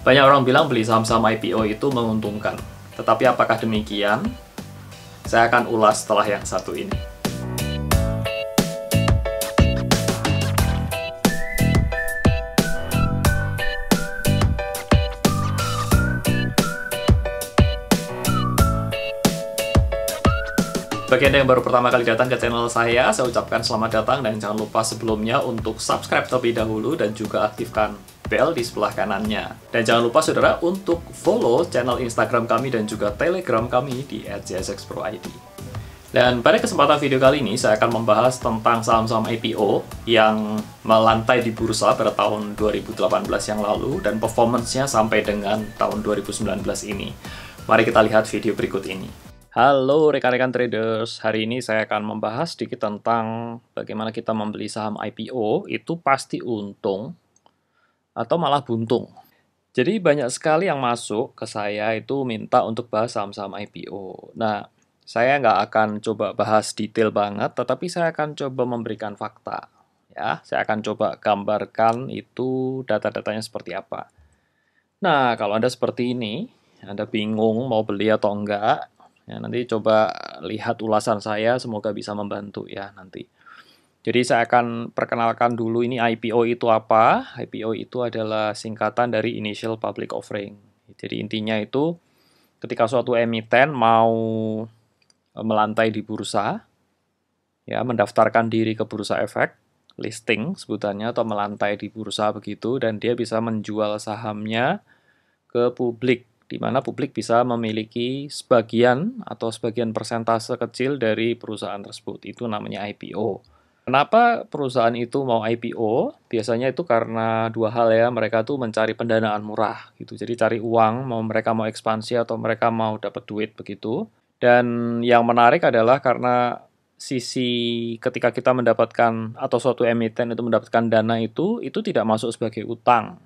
Banyak orang bilang beli saham-saham IPO itu menguntungkan. Tetapi apakah demikian? Saya akan ulas setelah yang satu ini. Bagi Anda yang baru pertama kali datang ke channel saya, saya ucapkan selamat datang dan jangan lupa sebelumnya untuk subscribe terlebih dahulu dan juga aktifkan bell di sebelah kanannya. Dan jangan lupa saudara untuk follow channel Instagram kami dan juga Telegram kami di @jsxproid. Dan pada kesempatan video kali ini saya akan membahas tentang saham-saham IPO yang melantai di bursa pada tahun 2018 yang lalu dan performancenya sampai dengan tahun 2019 ini. Mari kita lihat video berikut ini. Halo rekan-rekan traders, hari ini saya akan membahas sedikit tentang bagaimana kita membeli saham IPO itu pasti untung atau malah buntung. Jadi banyak sekali yang masuk ke saya itu minta untuk bahas saham-saham IPO. Nah, saya nggak akan coba bahas detail banget, tetapi saya akan coba memberikan fakta. Ya, saya akan coba gambarkan itu data-datanya seperti apa. Nah, kalau Anda seperti ini, Anda bingung mau beli atau enggak, ya nanti coba lihat ulasan saya, semoga bisa membantu ya nanti. Jadi saya akan perkenalkan dulu ini IPO itu apa. IPO itu adalah singkatan dari Initial Public Offering. Jadi intinya itu ketika suatu emiten mau eh, melantai di bursa, ya mendaftarkan diri ke bursa efek, listing sebutannya atau melantai di bursa begitu dan dia bisa menjual sahamnya ke publik di mana publik bisa memiliki sebagian atau sebagian persentase kecil dari perusahaan tersebut. Itu namanya IPO. Kenapa perusahaan itu mau IPO? Biasanya itu karena dua hal ya, mereka tuh mencari pendanaan murah gitu. Jadi cari uang, mau mereka mau ekspansi atau mereka mau dapat duit begitu. Dan yang menarik adalah karena sisi ketika kita mendapatkan atau suatu emiten itu mendapatkan dana itu, itu tidak masuk sebagai utang.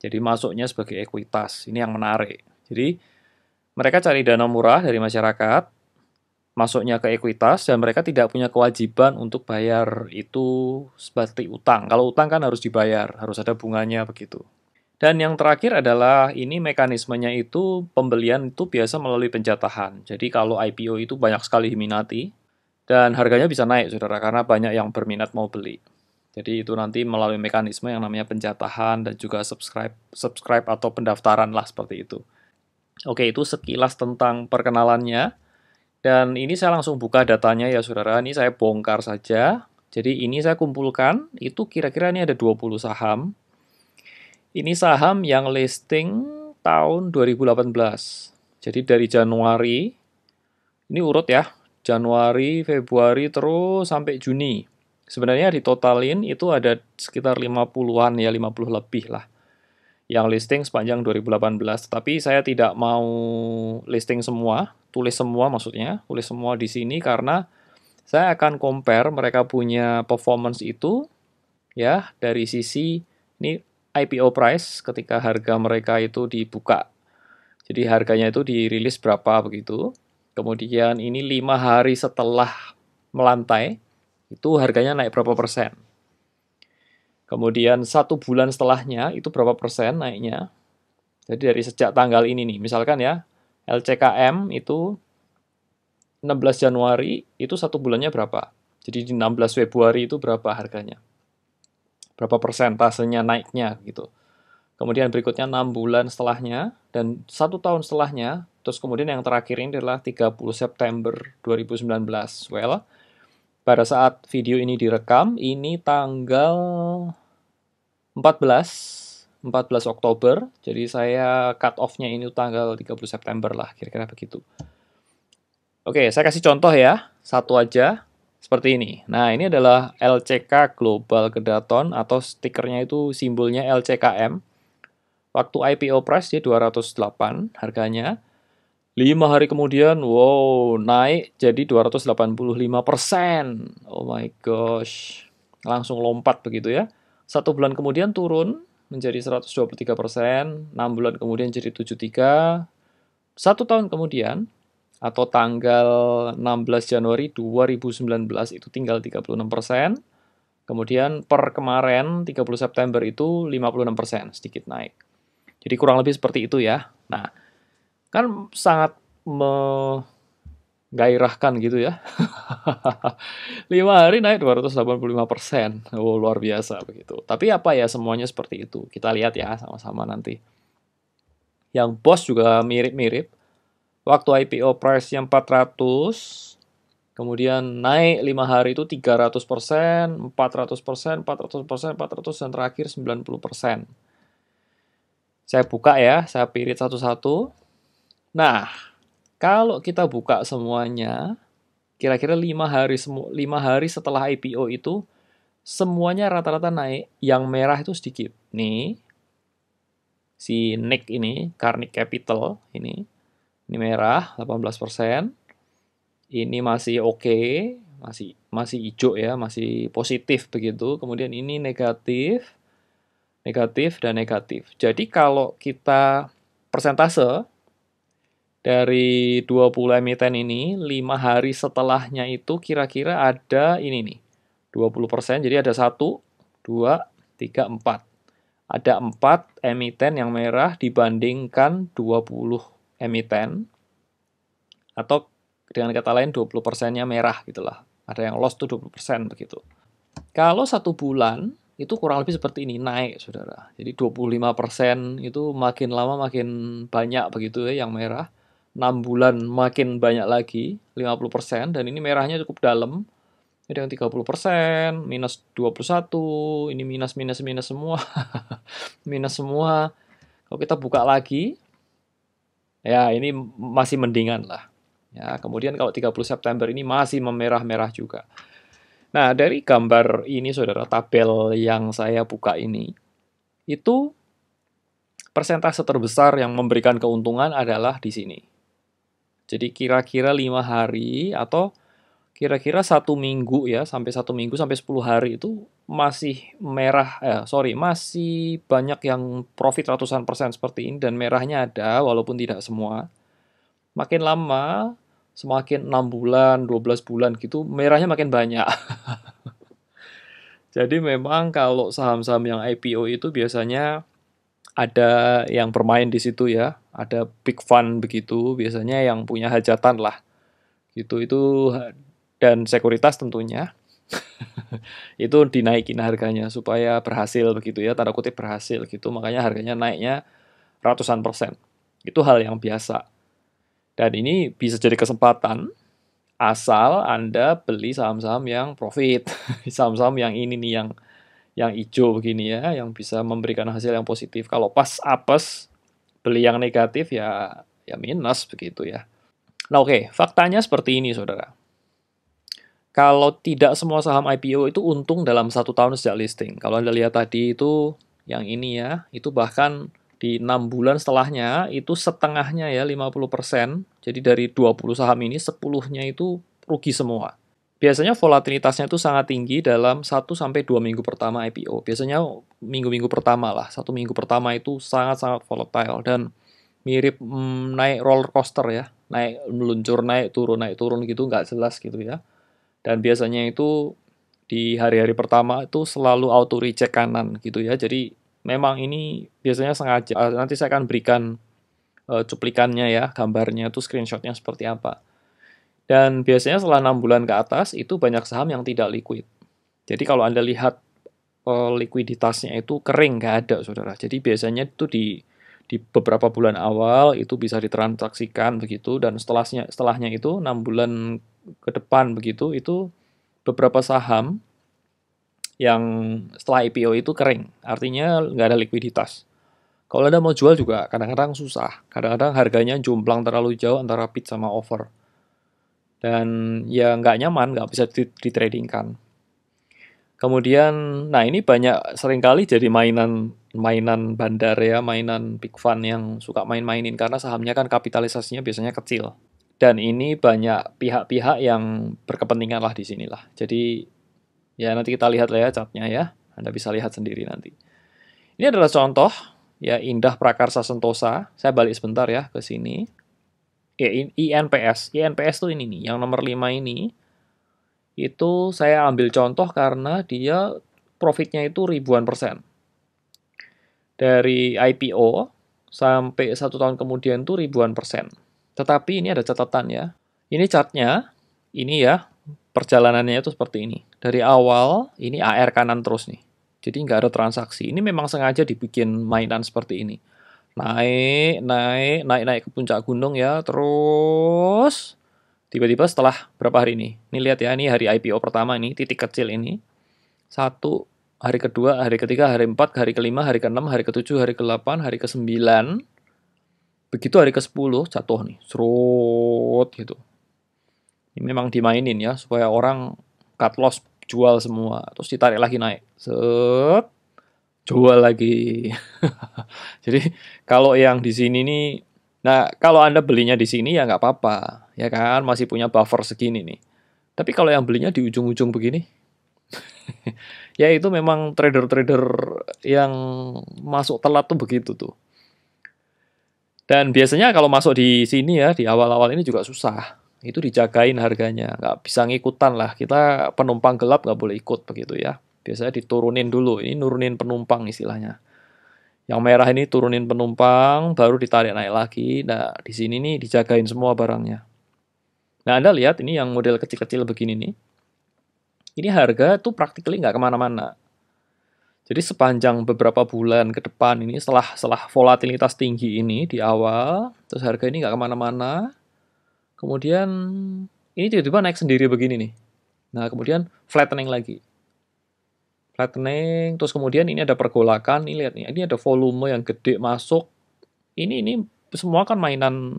Jadi masuknya sebagai ekuitas. Ini yang menarik. Jadi mereka cari dana murah dari masyarakat, masuknya ke ekuitas dan mereka tidak punya kewajiban untuk bayar itu seperti utang. Kalau utang kan harus dibayar, harus ada bunganya begitu. Dan yang terakhir adalah ini mekanismenya itu pembelian itu biasa melalui penjatahan. Jadi kalau IPO itu banyak sekali diminati dan harganya bisa naik Saudara karena banyak yang berminat mau beli. Jadi itu nanti melalui mekanisme yang namanya penjatahan dan juga subscribe subscribe atau pendaftaran lah seperti itu. Oke, itu sekilas tentang perkenalannya. Dan ini saya langsung buka datanya ya saudara, ini saya bongkar saja. Jadi ini saya kumpulkan, itu kira-kira ini ada 20 saham. Ini saham yang listing tahun 2018. Jadi dari Januari, ini urut ya, Januari, Februari, terus sampai Juni. Sebenarnya ditotalin itu ada sekitar 50-an ya, 50 lebih lah yang listing sepanjang 2018. Tetapi saya tidak mau listing semua, tulis semua maksudnya, tulis semua di sini karena saya akan compare mereka punya performance itu ya dari sisi ini IPO price ketika harga mereka itu dibuka. Jadi harganya itu dirilis berapa begitu. Kemudian ini lima hari setelah melantai itu harganya naik berapa persen. Kemudian satu bulan setelahnya itu berapa persen naiknya. Jadi dari sejak tanggal ini nih, misalkan ya LCKM itu 16 Januari itu satu bulannya berapa? Jadi di 16 Februari itu berapa harganya? Berapa persentasenya naiknya gitu. Kemudian berikutnya 6 bulan setelahnya dan satu tahun setelahnya, terus kemudian yang terakhir ini adalah 30 September 2019. Well, pada saat video ini direkam, ini tanggal 14, 14 Oktober. Jadi saya cut off-nya ini tanggal 30 September lah, kira-kira begitu. Oke, saya kasih contoh ya, satu aja, seperti ini. Nah, ini adalah LCK Global Kedaton atau stikernya itu simbolnya LCKM. Waktu IPO price dia 208 harganya. Lima hari kemudian, wow, naik jadi 285 persen. Oh my gosh, langsung lompat begitu ya. Satu bulan kemudian turun menjadi 123 persen, 6 bulan kemudian jadi 73, satu tahun kemudian atau tanggal 16 Januari 2019 itu tinggal 36 persen, kemudian per kemarin 30 September itu 56 persen, sedikit naik. Jadi kurang lebih seperti itu ya. Nah, kan sangat menggairahkan gitu ya. lima hari naik 285 persen. Oh, luar biasa begitu. Tapi apa ya semuanya seperti itu. Kita lihat ya sama-sama nanti. Yang bos juga mirip-mirip. Waktu IPO price-nya 400, kemudian naik lima hari itu 300 persen, 400 persen, 400 persen, 400 dan terakhir 90 persen. Saya buka ya, saya pirit satu-satu. Nah, kalau kita buka semuanya, kira-kira lima hari lima hari setelah IPO itu semuanya rata-rata naik. Yang merah itu sedikit. Nih, si Nick ini, Karnik Capital ini, ini merah 18%. Ini masih oke, okay, masih masih hijau ya, masih positif begitu. Kemudian ini negatif, negatif dan negatif. Jadi kalau kita persentase dari 20 emiten ini, 5 hari setelahnya itu kira-kira ada ini nih, 20%, jadi ada 1, 2, 3, 4. Ada 4 emiten yang merah dibandingkan 20 emiten, atau dengan kata lain 20%-nya merah gitu lah. Ada yang loss tuh 20% begitu. Kalau satu bulan, itu kurang lebih seperti ini naik saudara jadi 25% itu makin lama makin banyak begitu ya yang merah 6 bulan makin banyak lagi 50% dan ini merahnya cukup dalam ada yang 30%, minus 21, ini minus, minus, minus semua, minus semua. Kalau kita buka lagi, ya ini masih mendingan lah. Ya, kemudian kalau 30 September ini masih memerah-merah juga. Nah, dari gambar ini saudara, tabel yang saya buka ini, itu persentase terbesar yang memberikan keuntungan adalah di sini. Jadi kira-kira lima hari atau kira-kira satu minggu ya sampai satu minggu sampai 10 hari itu masih merah eh, sorry masih banyak yang profit ratusan persen seperti ini dan merahnya ada walaupun tidak semua makin lama semakin enam bulan 12 bulan gitu merahnya makin banyak jadi memang kalau saham-saham yang IPO itu biasanya ada yang bermain di situ ya, ada big fun begitu, biasanya yang punya hajatan lah. Gitu itu dan sekuritas tentunya. itu dinaikin harganya supaya berhasil begitu ya, tanda kutip berhasil gitu, makanya harganya naiknya ratusan persen. Itu hal yang biasa. Dan ini bisa jadi kesempatan asal Anda beli saham-saham yang profit, saham-saham yang ini nih yang yang hijau begini ya, yang bisa memberikan hasil yang positif. Kalau pas apes, beli yang negatif ya ya minus begitu ya. Nah oke, okay. faktanya seperti ini saudara. Kalau tidak semua saham IPO itu untung dalam satu tahun sejak listing. Kalau Anda lihat tadi itu yang ini ya, itu bahkan di enam bulan setelahnya itu setengahnya ya 50%. Jadi dari 20 saham ini 10-nya itu rugi semua. Biasanya volatilitasnya itu sangat tinggi dalam 1-2 minggu pertama IPO. Biasanya minggu-minggu pertama lah, satu minggu pertama itu sangat-sangat volatile dan mirip mm, naik roller coaster ya, naik meluncur, naik turun, naik turun gitu, nggak jelas gitu ya. Dan biasanya itu di hari-hari pertama itu selalu auto reject kanan gitu ya. Jadi memang ini biasanya sengaja, nanti saya akan berikan uh, cuplikannya ya, gambarnya itu screenshotnya seperti apa. Dan biasanya setelah 6 bulan ke atas itu banyak saham yang tidak liquid. Jadi kalau Anda lihat eh, likuiditasnya itu kering, nggak ada saudara. Jadi biasanya itu di di beberapa bulan awal itu bisa ditransaksikan begitu dan setelahnya setelahnya itu 6 bulan ke depan begitu itu beberapa saham yang setelah IPO itu kering artinya nggak ada likuiditas kalau anda mau jual juga kadang-kadang susah kadang-kadang harganya jumplang terlalu jauh antara bid sama over dan ya nggak nyaman, nggak bisa ditradingkan. Kemudian, nah ini banyak seringkali jadi mainan mainan bandar ya, mainan big fund yang suka main-mainin karena sahamnya kan kapitalisasinya biasanya kecil. Dan ini banyak pihak-pihak yang berkepentingan lah di sini lah. Jadi ya nanti kita lihat lah ya catnya ya. Anda bisa lihat sendiri nanti. Ini adalah contoh ya Indah Prakarsa Sentosa. Saya balik sebentar ya ke sini ya, INPS. INPS tuh ini nih, yang nomor 5 ini. Itu saya ambil contoh karena dia profitnya itu ribuan persen. Dari IPO sampai satu tahun kemudian tuh ribuan persen. Tetapi ini ada catatan ya. Ini chartnya, ini ya, perjalanannya itu seperti ini. Dari awal, ini AR kanan terus nih. Jadi nggak ada transaksi. Ini memang sengaja dibikin mainan seperti ini naik, naik, naik, naik ke puncak gunung ya. Terus tiba-tiba setelah berapa hari ini? Ini lihat ya, ini hari IPO pertama ini, titik kecil ini. Satu, hari kedua, hari ketiga, hari empat, hari kelima, hari keenam, hari ketujuh, hari kedelapan, hari kesembilan. Begitu hari ke sepuluh jatuh nih, serut gitu. Ini memang dimainin ya supaya orang cut loss jual semua, terus ditarik lagi naik. Set, jual lagi. Jadi kalau yang di sini nih, nah kalau Anda belinya di sini ya nggak apa-apa, ya kan masih punya buffer segini nih. Tapi kalau yang belinya di ujung-ujung begini, ya itu memang trader-trader yang masuk telat tuh begitu tuh. Dan biasanya kalau masuk di sini ya, di awal-awal ini juga susah. Itu dijagain harganya, nggak bisa ngikutan lah. Kita penumpang gelap nggak boleh ikut begitu ya biasanya diturunin dulu. Ini nurunin penumpang istilahnya. Yang merah ini turunin penumpang, baru ditarik naik lagi. Nah, di sini nih dijagain semua barangnya. Nah, Anda lihat ini yang model kecil-kecil begini nih. Ini harga tuh praktikly nggak kemana-mana. Jadi sepanjang beberapa bulan ke depan ini setelah setelah volatilitas tinggi ini di awal, terus harga ini nggak kemana-mana, kemudian ini tiba-tiba naik sendiri begini nih. Nah kemudian flattening lagi flattening, terus kemudian ini ada pergolakan, ini lihat nih, ini ada volume yang gede masuk. Ini ini semua kan mainan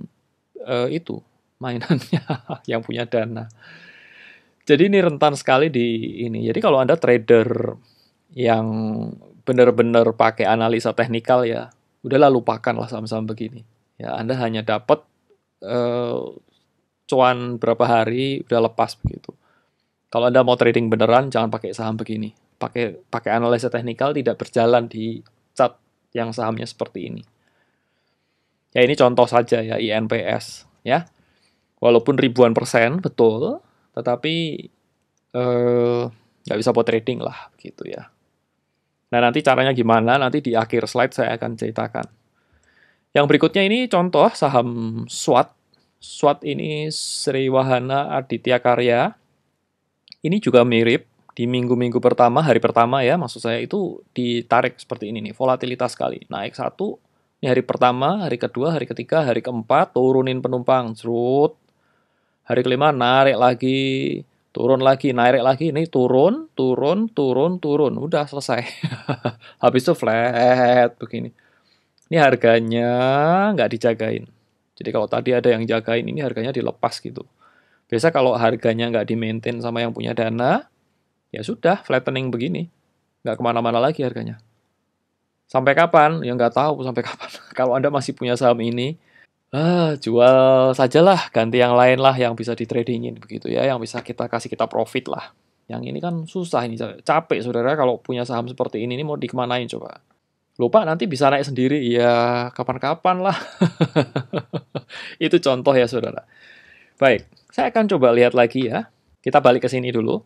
uh, itu, mainannya yang punya dana. Jadi ini rentan sekali di ini. Jadi kalau Anda trader yang benar-benar pakai analisa teknikal ya, udahlah lupakan lah saham-saham begini. Ya, Anda hanya dapat uh, cuan berapa hari udah lepas begitu. Kalau Anda mau trading beneran jangan pakai saham begini pakai pakai analisa teknikal tidak berjalan di cat yang sahamnya seperti ini. Ya ini contoh saja ya INPS ya. Walaupun ribuan persen betul, tetapi eh, nggak eh, bisa buat trading lah gitu ya. Nah nanti caranya gimana nanti di akhir slide saya akan ceritakan. Yang berikutnya ini contoh saham SWAT. SWAT ini Sri Wahana Aditya Karya. Ini juga mirip di minggu-minggu pertama, hari pertama ya, maksud saya itu ditarik seperti ini nih, volatilitas sekali. Naik satu, ini hari pertama, hari kedua, hari ketiga, hari keempat, turunin penumpang, serut. Hari kelima, narik lagi, turun lagi, narik lagi, ini turun, turun, turun, turun, udah selesai. Habis itu flat, begini. Ini harganya nggak dijagain. Jadi kalau tadi ada yang jagain, ini harganya dilepas gitu. Biasa kalau harganya nggak di-maintain sama yang punya dana, Ya sudah, flattening begini. Nggak kemana-mana lagi harganya. Sampai kapan? Ya nggak tahu sampai kapan. Kalau Anda masih punya saham ini, ah, jual sajalah, ganti yang lain lah yang bisa di tradingin begitu ya, yang bisa kita kasih kita profit lah. Yang ini kan susah ini, capek saudara kalau punya saham seperti ini, ini mau dikemanain coba. Lupa nanti bisa naik sendiri, ya kapan-kapan lah. Itu contoh ya saudara. Baik, saya akan coba lihat lagi ya. Kita balik ke sini dulu.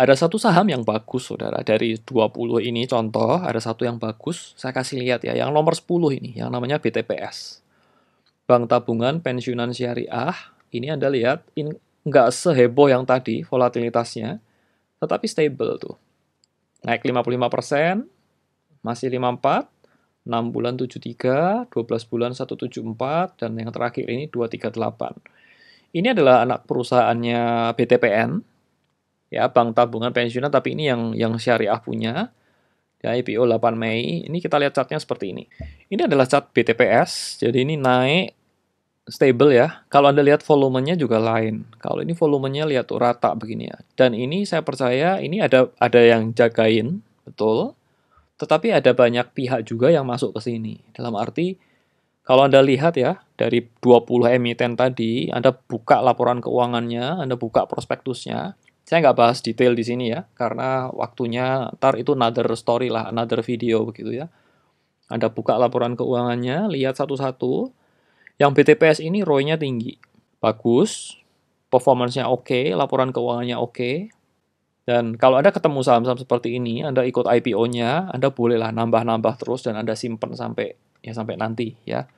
Ada satu saham yang bagus, saudara. Dari 20 ini contoh, ada satu yang bagus. Saya kasih lihat ya, yang nomor 10 ini, yang namanya BTPS. Bank Tabungan Pensiunan Syariah. Ini Anda lihat, in, nggak seheboh yang tadi volatilitasnya, tetapi stable tuh. Naik 55%, masih 54, 6 bulan 73, 12 bulan 174, dan yang terakhir ini 238. Ini adalah anak perusahaannya BTPN, ya bank tabungan pensiunan tapi ini yang yang syariah punya ya IPO 8 Mei ini kita lihat chartnya seperti ini ini adalah chart BTPS jadi ini naik stable ya kalau anda lihat volumenya juga lain kalau ini volumenya lihat tuh rata begini ya dan ini saya percaya ini ada ada yang jagain betul tetapi ada banyak pihak juga yang masuk ke sini dalam arti kalau Anda lihat ya, dari 20 emiten tadi, Anda buka laporan keuangannya, Anda buka prospektusnya, saya nggak bahas detail di sini ya, karena waktunya ntar itu another story lah, another video begitu ya. Anda buka laporan keuangannya, lihat satu-satu. Yang BTPS ini roi tinggi, bagus, performance-nya oke, okay, laporan keuangannya oke. Okay. Dan kalau Anda ketemu saham-saham seperti ini, Anda ikut IPO-nya, Anda bolehlah nambah-nambah terus dan Anda simpen sampai ya sampai nanti ya.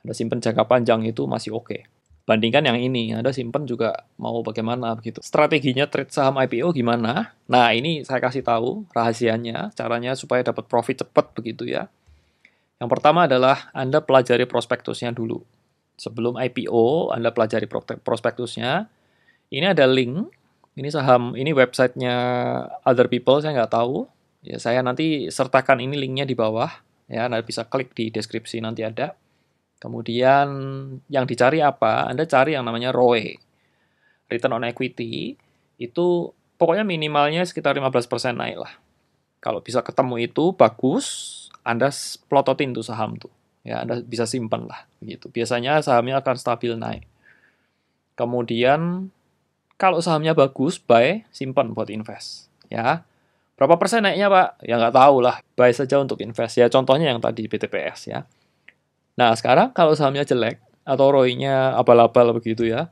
Anda simpen jangka panjang itu masih oke. Okay bandingkan yang ini Anda simpen juga mau bagaimana begitu strateginya trade saham IPO gimana nah ini saya kasih tahu rahasianya caranya supaya dapat profit cepat begitu ya yang pertama adalah Anda pelajari prospektusnya dulu sebelum IPO Anda pelajari prospektusnya ini ada link ini saham ini websitenya other people saya nggak tahu ya saya nanti sertakan ini linknya di bawah ya Anda bisa klik di deskripsi nanti ada Kemudian yang dicari apa? Anda cari yang namanya ROE, return on equity, itu pokoknya minimalnya sekitar 15% naik lah. Kalau bisa ketemu itu bagus, Anda plototin tuh saham tuh. Ya, Anda bisa simpan lah gitu. Biasanya sahamnya akan stabil naik. Kemudian kalau sahamnya bagus, buy, simpan buat invest, ya. Berapa persen naiknya, Pak? Ya nggak tahu lah. Buy saja untuk invest. Ya contohnya yang tadi BTPS ya. Nah, sekarang kalau sahamnya jelek atau ROI-nya abal-abal begitu ya,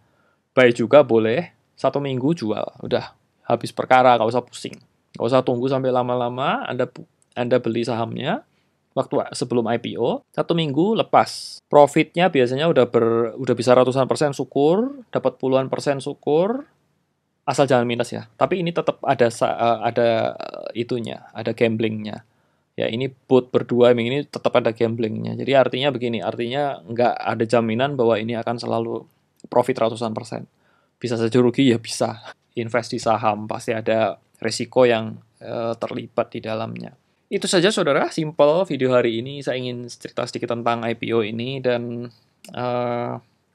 baik juga boleh satu minggu jual. Udah habis perkara, nggak usah pusing. Nggak usah tunggu sampai lama-lama Anda Anda beli sahamnya waktu sebelum IPO, satu minggu lepas. Profitnya biasanya udah ber, udah bisa ratusan persen syukur, dapat puluhan persen syukur, asal jangan minus ya. Tapi ini tetap ada eh, ada eh, itunya, ada gamblingnya ya ini put berdua ini tetap ada gamblingnya. Jadi artinya begini, artinya nggak ada jaminan bahwa ini akan selalu profit ratusan persen. Bisa saja rugi ya bisa. Invest di saham pasti ada resiko yang e, terlibat di dalamnya. Itu saja saudara, simple video hari ini. Saya ingin cerita sedikit tentang IPO ini dan e,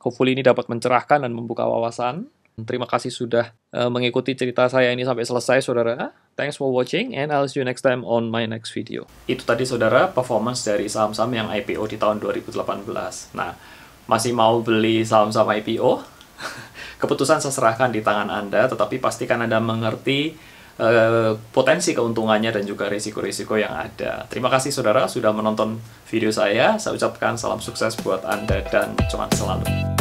hopefully ini dapat mencerahkan dan membuka wawasan. Terima kasih sudah uh, mengikuti cerita saya ini sampai selesai, saudara. Ah, thanks for watching, and I'll see you next time on my next video. Itu tadi, saudara, performance dari saham-saham yang IPO di tahun 2018. Nah, masih mau beli saham-saham IPO? Keputusan saya serahkan di tangan Anda, tetapi pastikan Anda mengerti uh, potensi keuntungannya dan juga risiko-risiko yang ada. Terima kasih saudara sudah menonton video saya. Saya ucapkan salam sukses buat Anda dan cuman selalu.